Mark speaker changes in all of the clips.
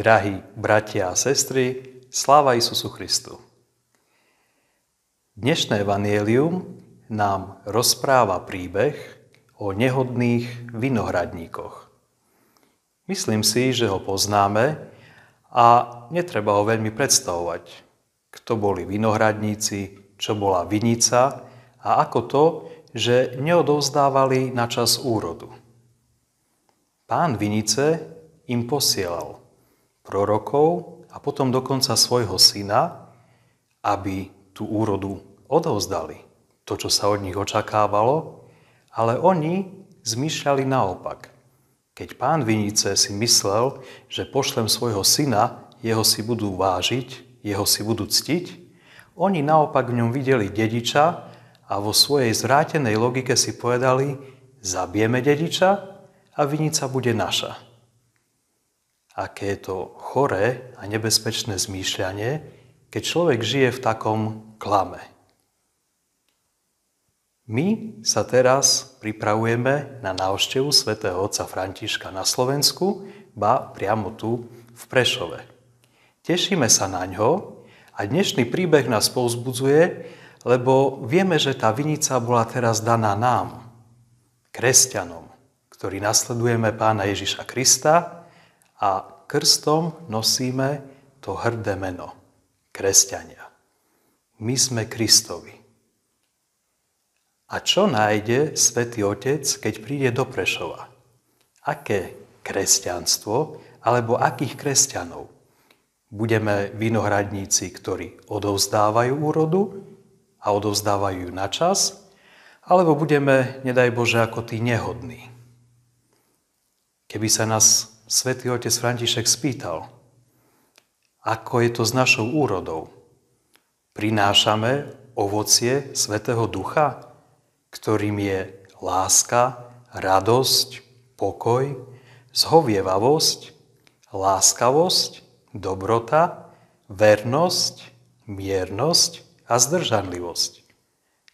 Speaker 1: Drahí bratia a sestry, sláva Isusu Christu. Dnešné evanielium nám rozpráva príbeh o nehodných vinohradníkoch. Myslím si, že ho poznáme a netreba ho veľmi predstavovať. Kto boli vinohradníci, čo bola vinica a ako to, že neodovzdávali na čas úrodu. Pán vinice im posielal – prorokov a potom dokonca svojho syna, aby tú úrodu odovzdali, to, čo sa od nich očakávalo, ale oni zmýšľali naopak. Keď pán Vinice si myslel, že pošlem svojho syna, jeho si budú vážiť, jeho si budú ctiť, oni naopak v ňom videli dediča a vo svojej zvrátenej logike si povedali, zabijeme dediča a vinica bude naša aké je to choré a nebezpečné zmýšľanie, keď človek žije v takom klame. My sa teraz pripravujeme na návštevu svätého otca Františka na Slovensku, ba priamo tu v Prešove. Tešíme sa na ňo a dnešný príbeh nás povzbudzuje, lebo vieme, že tá vinica bola teraz daná nám, kresťanom, ktorí nasledujeme pána Ježiša Krista a krstom nosíme to hrdé meno, kresťania. My sme Kristovi. A čo nájde svätý Otec, keď príde do Prešova? Aké kresťanstvo alebo akých kresťanov? Budeme vinohradníci, ktorí odovzdávajú úrodu a odovzdávajú ju na čas, alebo budeme, nedaj Bože, ako tí nehodní. Keby sa nás svätý otec František spýtal, ako je to s našou úrodou. Prinášame ovocie Svetého Ducha, ktorým je láska, radosť, pokoj, zhovievavosť, láskavosť, dobrota, vernosť, miernosť a zdržanlivosť.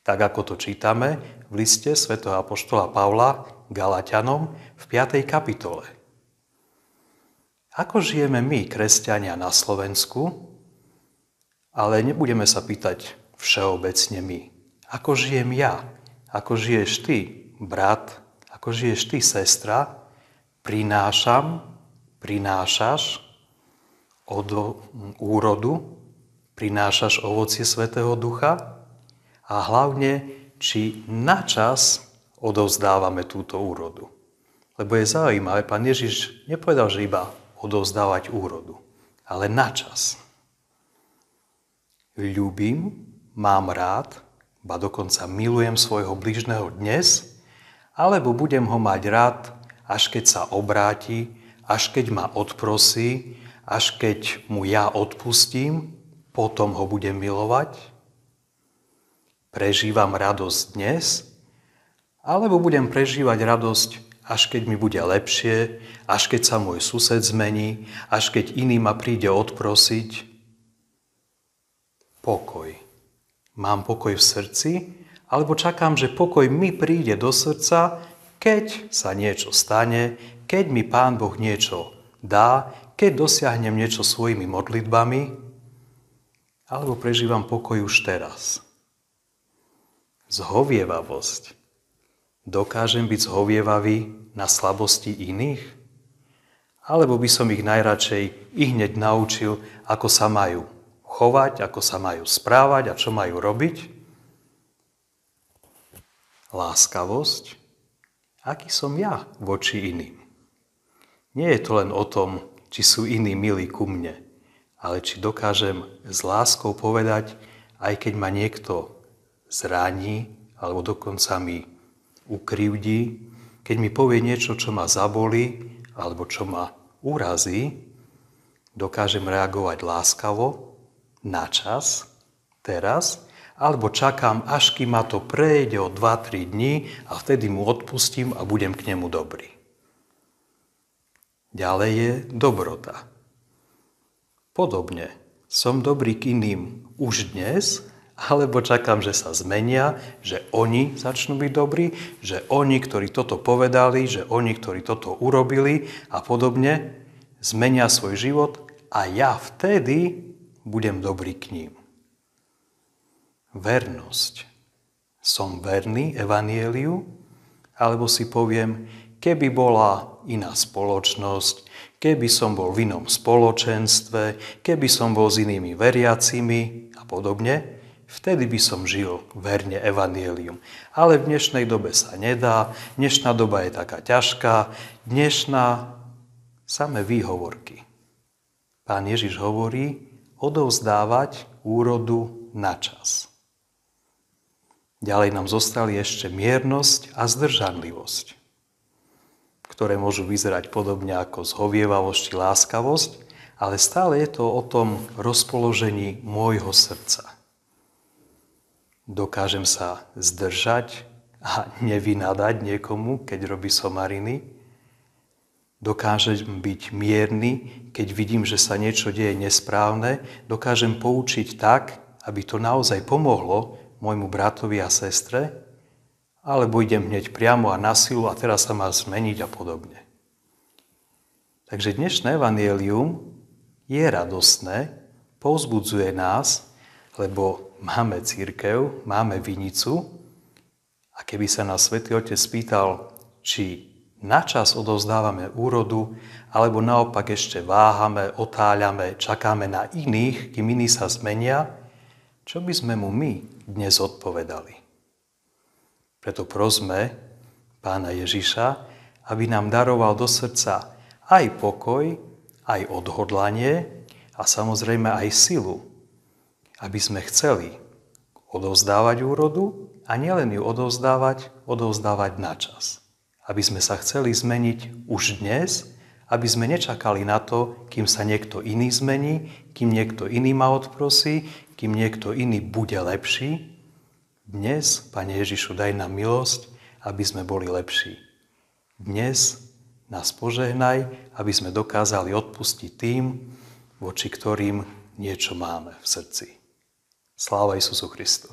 Speaker 1: Tak ako to čítame v liste svätého apoštola Pavla Galatianom v 5. kapitole ako žijeme my, kresťania, na Slovensku, ale nebudeme sa pýtať všeobecne my. Ako žijem ja? Ako žiješ ty, brat? Ako žiješ ty, sestra? Prinášam, prinášaš od úrodu, prinášaš ovocie Svetého Ducha a hlavne, či na čas odovzdávame túto úrodu. Lebo je zaujímavé, pán Ježiš nepovedal, že iba odovzdávať úrodu. Ale na čas. Ľubím, mám rád, ba dokonca milujem svojho bližného dnes, alebo budem ho mať rád, až keď sa obráti, až keď ma odprosí, až keď mu ja odpustím, potom ho budem milovať? Prežívam radosť dnes, alebo budem prežívať radosť až keď mi bude lepšie, až keď sa môj sused zmení, až keď iný ma príde odprosiť. Pokoj. Mám pokoj v srdci, alebo čakám, že pokoj mi príde do srdca, keď sa niečo stane, keď mi Pán Boh niečo dá, keď dosiahnem niečo svojimi modlitbami, alebo prežívam pokoj už teraz. Zhovievavosť Dokážem byť zhovievavý na slabosti iných? Alebo by som ich najradšej i hneď naučil, ako sa majú chovať, ako sa majú správať a čo majú robiť? Láskavosť. Aký som ja voči iným? Nie je to len o tom, či sú iní milí ku mne, ale či dokážem s láskou povedať, aj keď ma niekto zraní alebo dokonca mi ukrivdí, keď mi povie niečo, čo ma zaboli alebo čo ma urazí, dokážem reagovať láskavo, na čas, teraz, alebo čakám, až kým ma to prejde o 2-3 dní a vtedy mu odpustím a budem k nemu dobrý. Ďalej je dobrota. Podobne som dobrý k iným už dnes alebo čakám, že sa zmenia, že oni začnú byť dobrí, že oni, ktorí toto povedali, že oni, ktorí toto urobili a podobne, zmenia svoj život a ja vtedy budem dobrý k ním. Vernosť. Som verný evanieliu? Alebo si poviem, keby bola iná spoločnosť, keby som bol v inom spoločenstve, keby som bol s inými veriacimi a podobne, vtedy by som žil verne evanielium. Ale v dnešnej dobe sa nedá, dnešná doba je taká ťažká, dnešná same výhovorky. Pán Ježiš hovorí odovzdávať úrodu na čas. Ďalej nám zostali ešte miernosť a zdržanlivosť, ktoré môžu vyzerať podobne ako zhovievavosť či láskavosť, ale stále je to o tom rozpoložení môjho srdca dokážem sa zdržať a nevynadať niekomu, keď robí somariny. Dokážem byť mierny, keď vidím, že sa niečo deje nesprávne. Dokážem poučiť tak, aby to naozaj pomohlo môjmu bratovi a sestre, alebo idem hneď priamo a na silu a teraz sa má zmeniť a podobne. Takže dnešné evanielium je radostné, povzbudzuje nás, lebo máme církev, máme vinicu a keby sa nás Svetý Otec spýtal, či načas odovzdávame úrodu, alebo naopak ešte váhame, otáľame, čakáme na iných, kým iní sa zmenia, čo by sme mu my dnes odpovedali? Preto prosme pána Ježiša, aby nám daroval do srdca aj pokoj, aj odhodlanie a samozrejme aj silu, aby sme chceli odovzdávať úrodu a nielen ju odovzdávať, odovzdávať na čas. Aby sme sa chceli zmeniť už dnes, aby sme nečakali na to, kým sa niekto iný zmení, kým niekto iný ma odprosí, kým niekto iný bude lepší. Dnes, Pane Ježišu, daj nám milosť, aby sme boli lepší. Dnes nás požehnaj, aby sme dokázali odpustiť tým, voči ktorým niečo máme v srdci. Sláva Isusu Kristu.